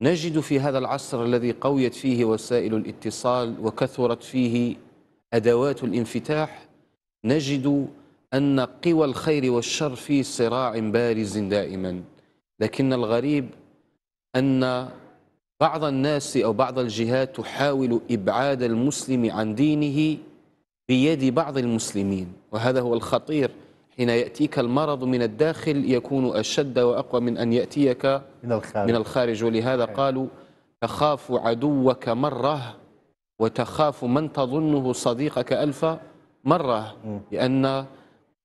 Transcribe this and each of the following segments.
نجد في هذا العصر الذي قويت فيه وسائل الاتصال وكثرت فيه أدوات الانفتاح نجد أن قوى الخير والشر في صراع بارز دائما لكن الغريب أن بعض الناس أو بعض الجهات تحاول إبعاد المسلم عن دينه بيد بعض المسلمين وهذا هو الخطير حين يأتيك المرض من الداخل يكون أشد وأقوى من أن يأتيك من الخارج, من الخارج ولهذا قالوا تخاف عدوك مرة وتخاف من تظنه صديقك ألف مرة لأن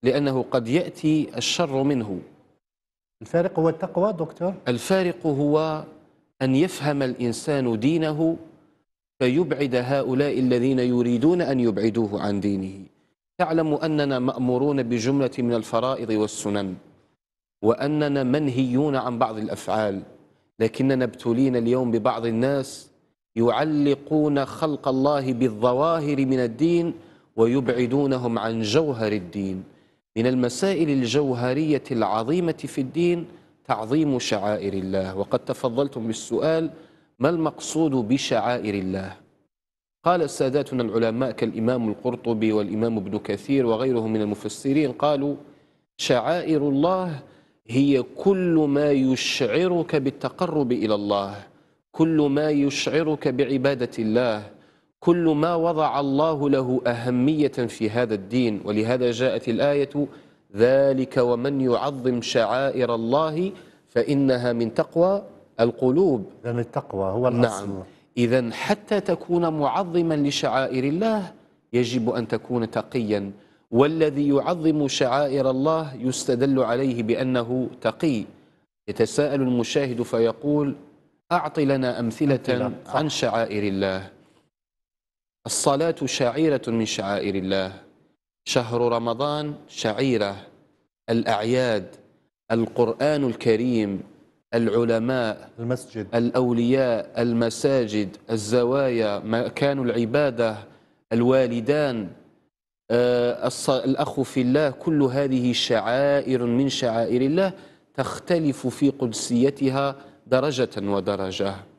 لأنه قد يأتي الشر منه الفارق هو التقوى دكتور الفارق هو أن يفهم الإنسان دينه فيبعد هؤلاء الذين يريدون أن يبعدوه عن دينه تعلم أننا مأمورون بجملة من الفرائض والسنن وأننا منهيون عن بعض الأفعال لكننا ابتلينا اليوم ببعض الناس يعلقون خلق الله بالظواهر من الدين ويبعدونهم عن جوهر الدين من المسائل الجوهرية العظيمة في الدين تعظيم شعائر الله وقد تفضلتم بالسؤال ما المقصود بشعائر الله قال الساداتنا العلماء كالإمام القرطبي والإمام ابن كثير وغيرهم من المفسرين قالوا شعائر الله هي كل ما يشعرك بالتقرب إلى الله كل ما يشعرك بعبادة الله كل ما وضع الله له أهمية في هذا الدين ولهذا جاءت الآية ذلك ومن يعظم شعائر الله فإنها من تقوى القلوب من التقوى هو الأصل نعم إذا حتى تكون معظما لشعائر الله يجب أن تكون تقيا والذي يعظم شعائر الله يستدل عليه بأنه تقي يتساءل المشاهد فيقول أعط لنا أمثلة عن شعائر الله الصلاة شعيرة من شعائر الله شهر رمضان شعيرة الأعياد القرآن الكريم العلماء المسجد الأولياء المساجد الزوايا مكان العبادة الوالدان آه، الأخ في الله كل هذه شعائر من شعائر الله تختلف في قدسيتها درجة ودرجة